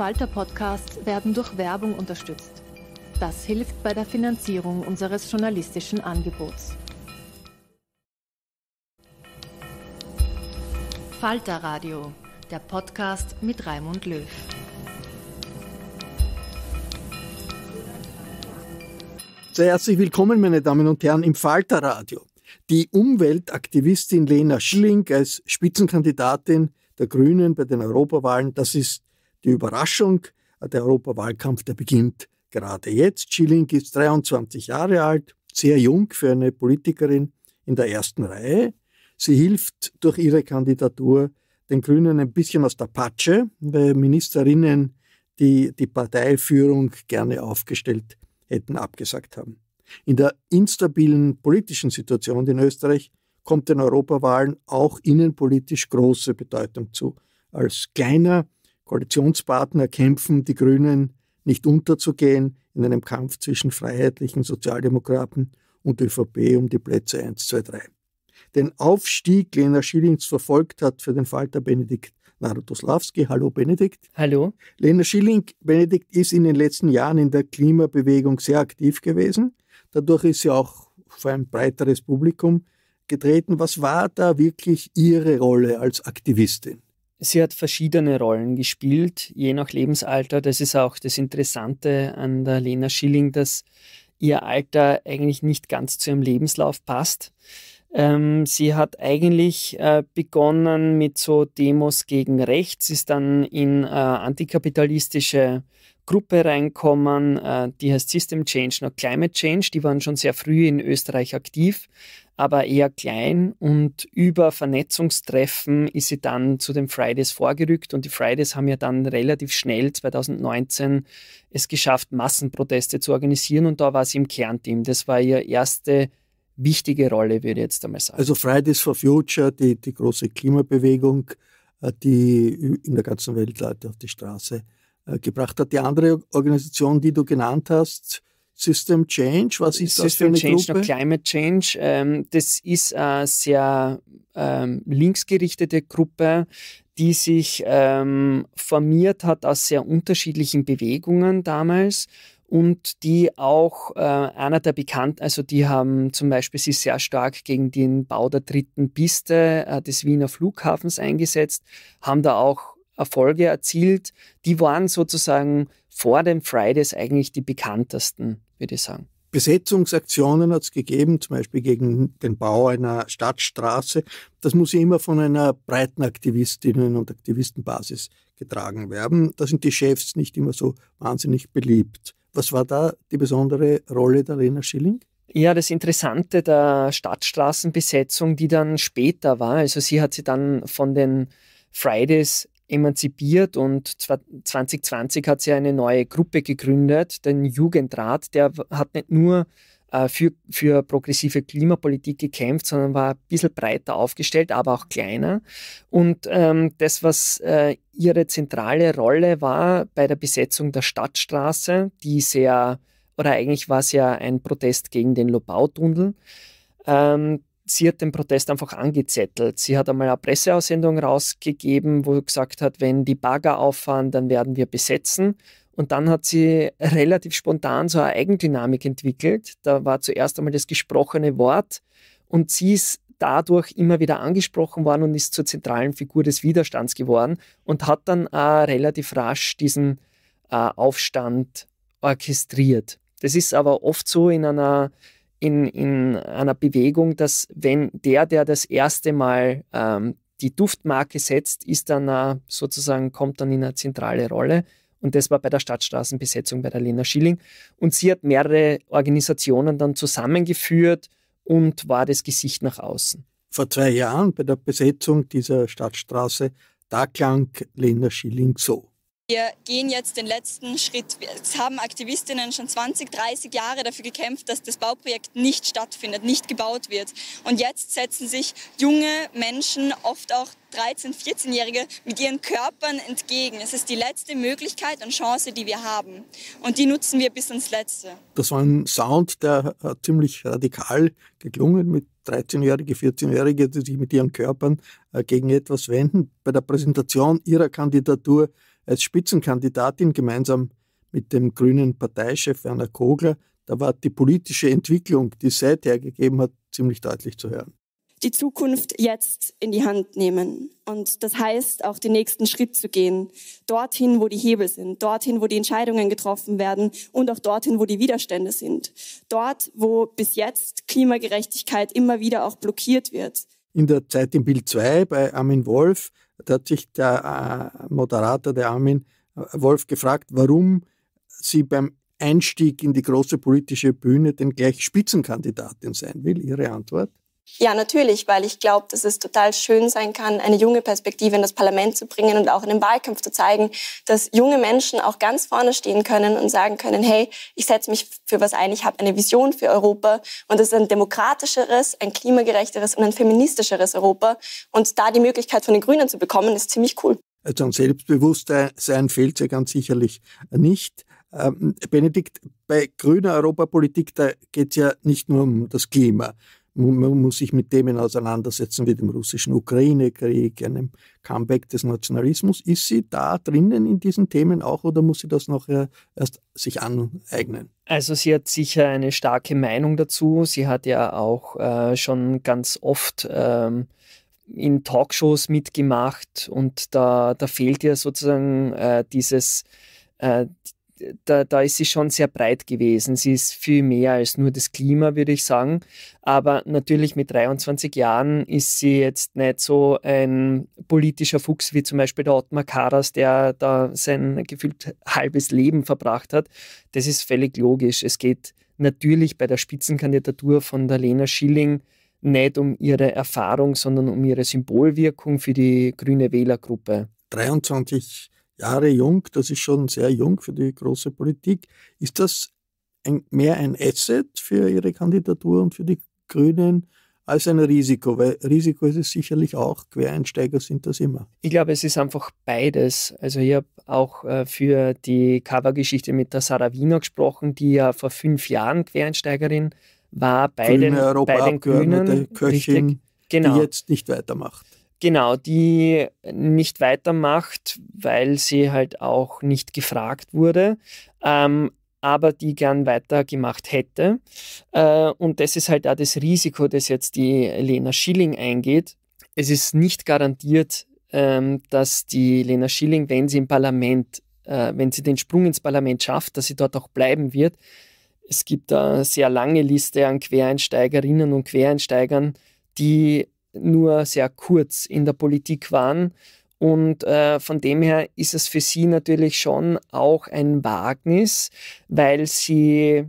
Falter Podcasts werden durch Werbung unterstützt. Das hilft bei der Finanzierung unseres journalistischen Angebots. Falter Radio, der Podcast mit Raimund Löw. Sehr herzlich willkommen, meine Damen und Herren, im Falter Radio. Die Umweltaktivistin Lena Schilling als Spitzenkandidatin der Grünen bei den Europawahlen, das ist die Überraschung, der Europawahlkampf, der beginnt gerade jetzt. Schilling ist 23 Jahre alt, sehr jung für eine Politikerin in der ersten Reihe. Sie hilft durch ihre Kandidatur den Grünen ein bisschen aus der Patsche, weil Ministerinnen, die die Parteiführung gerne aufgestellt hätten, abgesagt haben. In der instabilen politischen Situation in Österreich kommt den Europawahlen auch innenpolitisch große Bedeutung zu. Als kleiner Koalitionspartner kämpfen, die Grünen nicht unterzugehen in einem Kampf zwischen freiheitlichen Sozialdemokraten und ÖVP um die Plätze 1, 2, 3. Den Aufstieg Lena Schillings verfolgt hat für den Falter Benedikt Narodoslawski. Hallo Benedikt. Hallo. Lena Schilling, Benedikt ist in den letzten Jahren in der Klimabewegung sehr aktiv gewesen. Dadurch ist sie auch für ein breiteres Publikum getreten. Was war da wirklich Ihre Rolle als Aktivistin? Sie hat verschiedene Rollen gespielt, je nach Lebensalter. Das ist auch das Interessante an der Lena Schilling, dass ihr Alter eigentlich nicht ganz zu ihrem Lebenslauf passt. Ähm, sie hat eigentlich äh, begonnen mit so Demos gegen rechts, ist dann in äh, antikapitalistische Gruppe reinkommen, äh, die heißt System Change, noch Climate Change, die waren schon sehr früh in Österreich aktiv, aber eher klein und über Vernetzungstreffen ist sie dann zu den Fridays vorgerückt und die Fridays haben ja dann relativ schnell 2019 es geschafft, Massenproteste zu organisieren und da war sie im Kernteam. Das war ihre erste wichtige Rolle, würde ich jetzt einmal sagen. Also Fridays for Future, die, die große Klimabewegung, äh, die in der ganzen Welt Leute auf die Straße äh, gebracht hat. Die andere Organisation, die du genannt hast, System Change, was ist System das für eine Change, Gruppe? System Change, Climate Change, ähm, das ist eine sehr ähm, linksgerichtete Gruppe, die sich ähm, formiert hat aus sehr unterschiedlichen Bewegungen damals und die auch äh, einer der bekannten, also die haben zum Beispiel sich sehr stark gegen den Bau der dritten Piste äh, des Wiener Flughafens eingesetzt, haben da auch Erfolge erzielt. Die waren sozusagen vor den Fridays eigentlich die bekanntesten würde ich sagen. Besetzungsaktionen hat es gegeben, zum Beispiel gegen den Bau einer Stadtstraße. Das muss ja immer von einer breiten Aktivistinnen- und Aktivistenbasis getragen werden. Da sind die Chefs nicht immer so wahnsinnig beliebt. Was war da die besondere Rolle der Lena Schilling? Ja, das Interessante der Stadtstraßenbesetzung, die dann später war, also sie hat sie dann von den Fridays emanzipiert und 2020 hat sie eine neue Gruppe gegründet, den Jugendrat. Der hat nicht nur äh, für, für progressive Klimapolitik gekämpft, sondern war ein bisschen breiter aufgestellt, aber auch kleiner. Und ähm, das, was äh, ihre zentrale Rolle war bei der Besetzung der Stadtstraße, die sehr, oder eigentlich war es ja ein Protest gegen den Lobautunnel, ähm, sie hat den Protest einfach angezettelt. Sie hat einmal eine Presseaussendung rausgegeben, wo gesagt hat, wenn die Bagger auffahren, dann werden wir besetzen. Und dann hat sie relativ spontan so eine Eigendynamik entwickelt. Da war zuerst einmal das gesprochene Wort und sie ist dadurch immer wieder angesprochen worden und ist zur zentralen Figur des Widerstands geworden und hat dann äh, relativ rasch diesen äh, Aufstand orchestriert. Das ist aber oft so in einer in, in einer Bewegung, dass wenn der, der das erste Mal ähm, die Duftmarke setzt, ist dann äh, sozusagen, kommt dann in eine zentrale Rolle. Und das war bei der Stadtstraßenbesetzung bei der Lena Schilling. Und sie hat mehrere Organisationen dann zusammengeführt und war das Gesicht nach außen. Vor zwei Jahren bei der Besetzung dieser Stadtstraße, da klang Lena Schilling so. Wir gehen jetzt den letzten Schritt. Es haben Aktivistinnen schon 20, 30 Jahre dafür gekämpft, dass das Bauprojekt nicht stattfindet, nicht gebaut wird. Und jetzt setzen sich junge Menschen, oft auch 13-, 14-Jährige, mit ihren Körpern entgegen. Es ist die letzte Möglichkeit und Chance, die wir haben. Und die nutzen wir bis ins Letzte. Das war ein Sound, der äh, ziemlich radikal geklungen mit 13-Jährige, 14-Jährige, die sich mit ihren Körpern äh, gegen etwas wenden. Bei der Präsentation ihrer Kandidatur als Spitzenkandidatin gemeinsam mit dem grünen Parteichef Werner Kogler. Da war die politische Entwicklung, die es seither gegeben hat, ziemlich deutlich zu hören. Die Zukunft jetzt in die Hand nehmen. Und das heißt, auch den nächsten Schritt zu gehen. Dorthin, wo die Hebel sind. Dorthin, wo die Entscheidungen getroffen werden. Und auch dorthin, wo die Widerstände sind. Dort, wo bis jetzt Klimagerechtigkeit immer wieder auch blockiert wird. In der Zeit im Bild 2 bei Armin Wolf da hat sich der äh, Moderator, der Armin äh, Wolf, gefragt, warum sie beim Einstieg in die große politische Bühne denn gleich Spitzenkandidatin sein will. Ihre Antwort? Ja, natürlich, weil ich glaube, dass es total schön sein kann, eine junge Perspektive in das Parlament zu bringen und auch in den Wahlkampf zu zeigen, dass junge Menschen auch ganz vorne stehen können und sagen können, hey, ich setze mich für was ein, ich habe eine Vision für Europa und das ist ein demokratischeres, ein klimagerechteres und ein feministischeres Europa. Und da die Möglichkeit von den Grünen zu bekommen, ist ziemlich cool. Also an Selbstbewusstsein fehlt es ja ganz sicherlich nicht. Ähm, Benedikt, bei grüner Europapolitik, da geht es ja nicht nur um das Klima, man muss sich mit Themen auseinandersetzen wie dem russischen Ukraine-Krieg, einem Comeback des Nationalismus. Ist sie da drinnen in diesen Themen auch oder muss sie das noch äh, erst sich aneignen? Also sie hat sicher eine starke Meinung dazu. Sie hat ja auch äh, schon ganz oft ähm, in Talkshows mitgemacht und da, da fehlt ihr sozusagen äh, dieses äh, da, da ist sie schon sehr breit gewesen. Sie ist viel mehr als nur das Klima, würde ich sagen. Aber natürlich mit 23 Jahren ist sie jetzt nicht so ein politischer Fuchs wie zum Beispiel der Ottmar Karas, der da sein gefühlt halbes Leben verbracht hat. Das ist völlig logisch. Es geht natürlich bei der Spitzenkandidatur von der Lena Schilling nicht um ihre Erfahrung, sondern um ihre Symbolwirkung für die grüne Wählergruppe. 23 Jahre. Jahre jung, das ist schon sehr jung für die große Politik. Ist das ein, mehr ein Asset für Ihre Kandidatur und für die Grünen als ein Risiko? Weil Risiko ist es sicherlich auch, Quereinsteiger sind das immer. Ich glaube, es ist einfach beides. Also ich habe auch äh, für die Covergeschichte mit der Sarah Wiener gesprochen, die ja vor fünf Jahren Quereinsteigerin war bei Grüne den, bei den Grünen, Köchin, richtig, genau. die jetzt nicht weitermacht. Genau, die nicht weitermacht, weil sie halt auch nicht gefragt wurde, ähm, aber die gern weitergemacht hätte. Äh, und das ist halt auch das Risiko, das jetzt die Lena Schilling eingeht. Es ist nicht garantiert, ähm, dass die Lena Schilling, wenn sie im Parlament, äh, wenn sie den Sprung ins Parlament schafft, dass sie dort auch bleiben wird. Es gibt eine sehr lange Liste an Quereinsteigerinnen und Quereinsteigern, die nur sehr kurz in der Politik waren. Und äh, von dem her ist es für sie natürlich schon auch ein Wagnis, weil sie,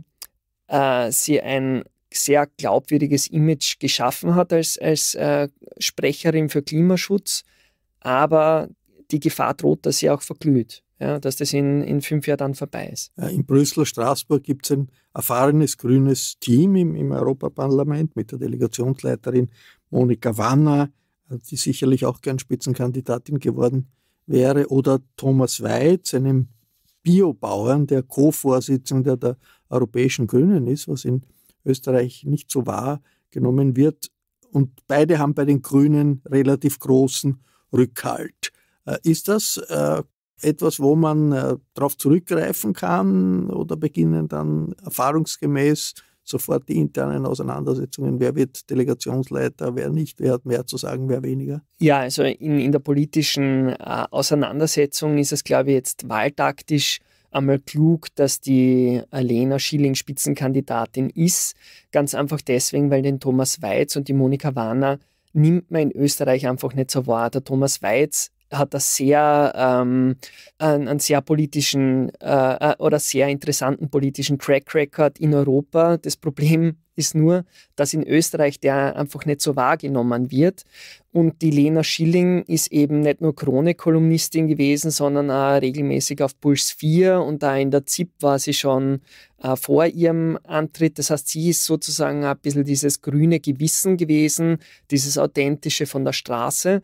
äh, sie ein sehr glaubwürdiges Image geschaffen hat als, als äh, Sprecherin für Klimaschutz. Aber die Gefahr droht, dass sie auch verglüht, ja, dass das in, in fünf Jahren dann vorbei ist. In Brüssel, Straßburg gibt es ein erfahrenes grünes Team im, im Europaparlament mit der Delegationsleiterin Monika Wanner, äh, die sicherlich auch gern Spitzenkandidatin geworden wäre, oder Thomas Weiz, einem Biobauern, der Co-Vorsitzender der Europäischen Grünen ist, was in Österreich nicht so wahrgenommen wird. Und beide haben bei den Grünen relativ großen Rückhalt. Äh, ist das äh, etwas, wo man darauf zurückgreifen kann oder beginnen dann erfahrungsgemäß sofort die internen Auseinandersetzungen, wer wird Delegationsleiter, wer nicht, wer hat mehr zu sagen, wer weniger? Ja, also in, in der politischen äh, Auseinandersetzung ist es, glaube ich, jetzt wahltaktisch einmal klug, dass die Alena Schilling Spitzenkandidatin ist. Ganz einfach deswegen, weil den Thomas Weiz und die Monika Warner nimmt man in Österreich einfach nicht so wahr. Der Thomas Weiz hat das sehr ähm, einen, einen, sehr politischen äh, äh, oder sehr interessanten politischen Track Record in Europa. Das Problem ist nur, dass in Österreich der einfach nicht so wahrgenommen wird. Und die Lena Schilling ist eben nicht nur Krone-Kolumnistin gewesen, sondern auch regelmäßig auf Puls 4 und da in der ZIP war sie schon äh, vor ihrem Antritt. Das heißt, sie ist sozusagen ein bisschen dieses grüne Gewissen gewesen, dieses authentische von der Straße.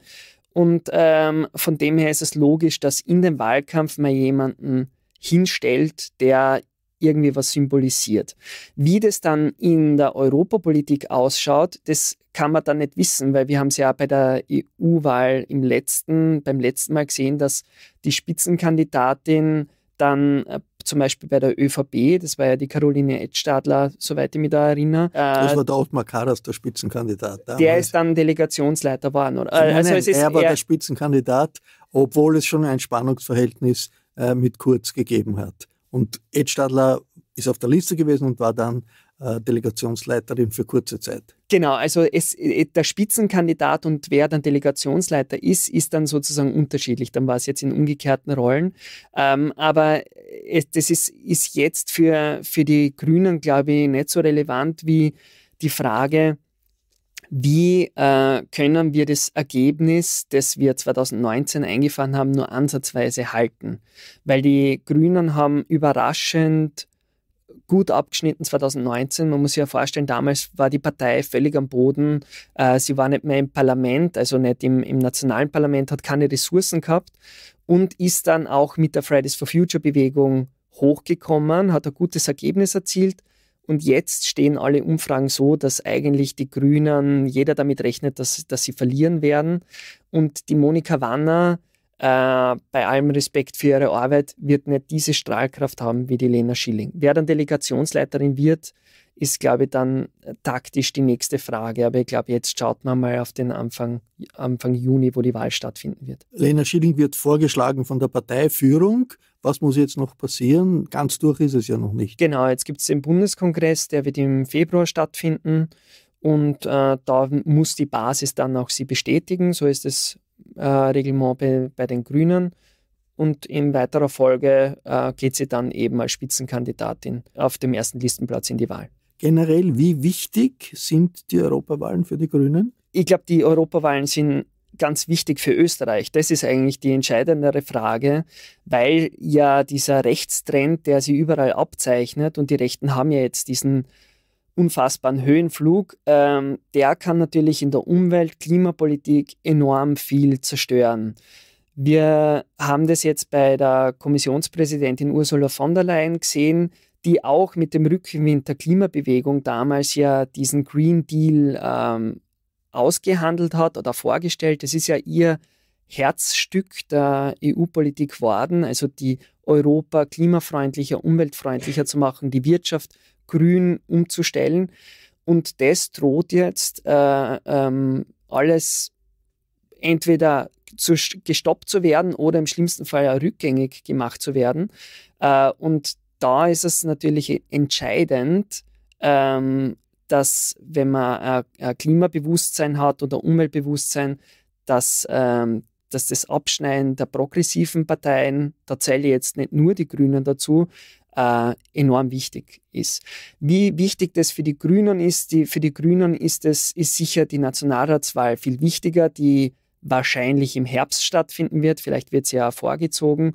Und ähm, von dem her ist es logisch, dass in dem Wahlkampf man jemanden hinstellt, der irgendwie was symbolisiert. Wie das dann in der Europapolitik ausschaut, das kann man dann nicht wissen, weil wir haben es ja bei der EU-Wahl im letzten, beim letzten Mal gesehen, dass die Spitzenkandidatin dann zum Beispiel bei der ÖVP, das war ja die Caroline Edstadler, soweit ich mich da erinnere. das äh, war der Ottmar Karas, der Spitzenkandidat. Damals. Der ist dann Delegationsleiter geworden. Oder? Nein, also nein, es ist er war der Spitzenkandidat, obwohl es schon ein Spannungsverhältnis äh, mit Kurz gegeben hat. Und Edstadler ist auf der Liste gewesen und war dann äh, Delegationsleiterin für kurze Zeit. Genau, also es, äh, äh, der Spitzenkandidat und wer dann Delegationsleiter ist, ist dann sozusagen unterschiedlich. Dann war es jetzt in umgekehrten Rollen. Ähm, aber es, das ist, ist jetzt für, für die Grünen, glaube ich, nicht so relevant wie die Frage, wie äh, können wir das Ergebnis, das wir 2019 eingefahren haben, nur ansatzweise halten? Weil die Grünen haben überraschend gut abgeschnitten 2019. Man muss sich ja vorstellen, damals war die Partei völlig am Boden. Äh, sie war nicht mehr im Parlament, also nicht im, im nationalen Parlament, hat keine Ressourcen gehabt und ist dann auch mit der Fridays for Future Bewegung hochgekommen, hat ein gutes Ergebnis erzielt. Und jetzt stehen alle Umfragen so, dass eigentlich die Grünen, jeder damit rechnet, dass, dass sie verlieren werden. Und die Monika Wanner äh, bei allem Respekt für ihre Arbeit, wird nicht diese Strahlkraft haben wie die Lena Schilling. Wer dann Delegationsleiterin wird, ist, glaube ich, dann taktisch die nächste Frage. Aber ich glaube, jetzt schaut man mal auf den Anfang, Anfang Juni, wo die Wahl stattfinden wird. Lena Schilling wird vorgeschlagen von der Parteiführung. Was muss jetzt noch passieren? Ganz durch ist es ja noch nicht. Genau, jetzt gibt es den Bundeskongress, der wird im Februar stattfinden. Und äh, da muss die Basis dann auch sie bestätigen. So ist es äh, Reglement bei, bei, den Grünen. Und in weiterer Folge äh, geht sie dann eben als Spitzenkandidatin auf dem ersten Listenplatz in die Wahl. Generell, wie wichtig sind die Europawahlen für die Grünen? Ich glaube, die Europawahlen sind ganz wichtig für Österreich? Das ist eigentlich die entscheidendere Frage, weil ja dieser Rechtstrend, der sie überall abzeichnet, und die Rechten haben ja jetzt diesen unfassbaren Höhenflug, ähm, der kann natürlich in der Umwelt, Klimapolitik enorm viel zerstören. Wir haben das jetzt bei der Kommissionspräsidentin Ursula von der Leyen gesehen, die auch mit dem Rückenwind der Klimabewegung damals ja diesen Green Deal ähm, ausgehandelt hat oder vorgestellt. Das ist ja ihr Herzstück der EU-Politik worden, also die Europa klimafreundlicher, umweltfreundlicher zu machen, die Wirtschaft grün umzustellen. Und das droht jetzt äh, ähm, alles entweder zu, gestoppt zu werden oder im schlimmsten Fall ja rückgängig gemacht zu werden. Äh, und da ist es natürlich entscheidend, ähm, dass wenn man äh, Klimabewusstsein hat oder Umweltbewusstsein, dass, ähm, dass das Abschneiden der progressiven Parteien, da zähle ich jetzt nicht nur die Grünen dazu, äh, enorm wichtig ist. Wie wichtig das für die Grünen ist, die, für die Grünen ist es ist sicher die Nationalratswahl viel wichtiger, die wahrscheinlich im Herbst stattfinden wird. Vielleicht wird sie ja vorgezogen,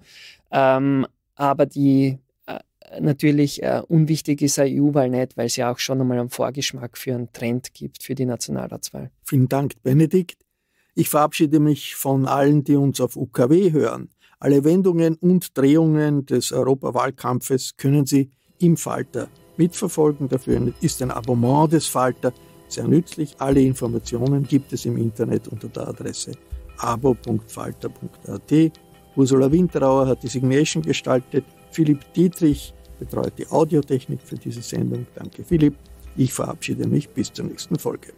ähm, aber die äh, natürlich äh, unwichtig ist eine EU-Wahl nicht, weil es ja auch schon einmal einen Vorgeschmack für einen Trend gibt für die Nationalratswahl. Vielen Dank, Benedikt. Ich verabschiede mich von allen, die uns auf UKW hören. Alle Wendungen und Drehungen des Europawahlkampfes können Sie im Falter mitverfolgen. Dafür ist ein Abonnement des Falter sehr nützlich. Alle Informationen gibt es im Internet unter der Adresse abo.falter.at. Ursula Winterauer hat die Signation gestaltet. Philipp Dietrich betreut die Audiotechnik für diese Sendung. Danke, Philipp. Ich verabschiede mich bis zur nächsten Folge.